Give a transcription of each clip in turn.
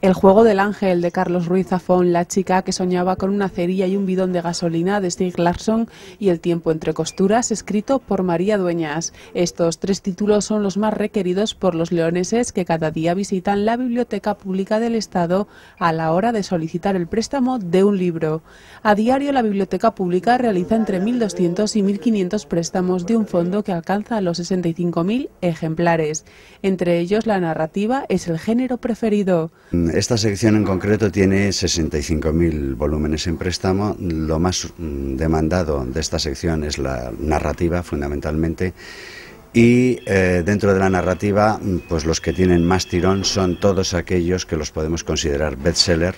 El juego del ángel de Carlos Ruiz Zafón, La chica que soñaba con una cerilla y un bidón de gasolina de Stig Larsson y El tiempo entre costuras, escrito por María Dueñas. Estos tres títulos son los más requeridos por los leoneses que cada día visitan la Biblioteca Pública del Estado a la hora de solicitar el préstamo de un libro. A diario la Biblioteca Pública realiza entre 1.200 y 1.500 préstamos de un fondo que alcanza los 65.000 ejemplares. Entre ellos la narrativa es el género preferido. Esta sección en concreto tiene 65.000 volúmenes en préstamo. Lo más mm, demandado de esta sección es la narrativa, fundamentalmente. Y eh, dentro de la narrativa, mm, pues los que tienen más tirón son todos aquellos que los podemos considerar bestseller,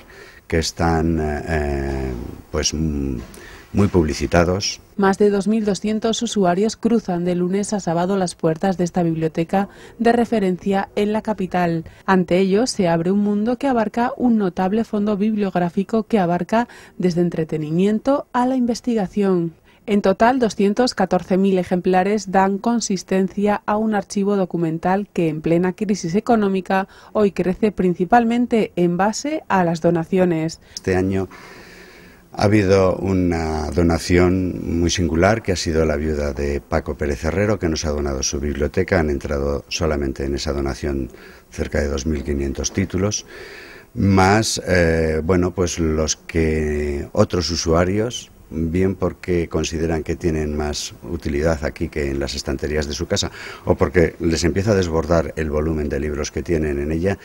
que están eh, eh, pues mm, muy publicitados. Más de 2.200 usuarios cruzan de lunes a sábado las puertas de esta biblioteca de referencia en la capital. Ante ellos se abre un mundo que abarca un notable fondo bibliográfico que abarca desde entretenimiento a la investigación. En total, 214.000 ejemplares dan consistencia a un archivo documental que en plena crisis económica hoy crece principalmente en base a las donaciones. Este año ha habido una donación muy singular que ha sido la viuda de Paco Pérez Herrero, que nos ha donado su biblioteca. Han entrado solamente en esa donación cerca de 2.500 títulos, más, eh, bueno, pues los que otros usuarios, bien porque consideran que tienen más utilidad aquí que en las estanterías de su casa o porque les empieza a desbordar el volumen de libros que tienen en ella,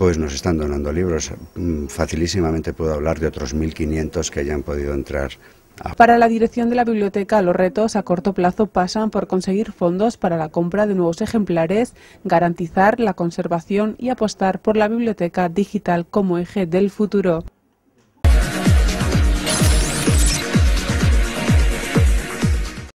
pues nos están donando libros. Mm, facilísimamente puedo hablar de otros 1.500 que hayan podido entrar para la dirección de la biblioteca, los retos a corto plazo pasan por conseguir fondos para la compra de nuevos ejemplares, garantizar la conservación y apostar por la biblioteca digital como eje del futuro.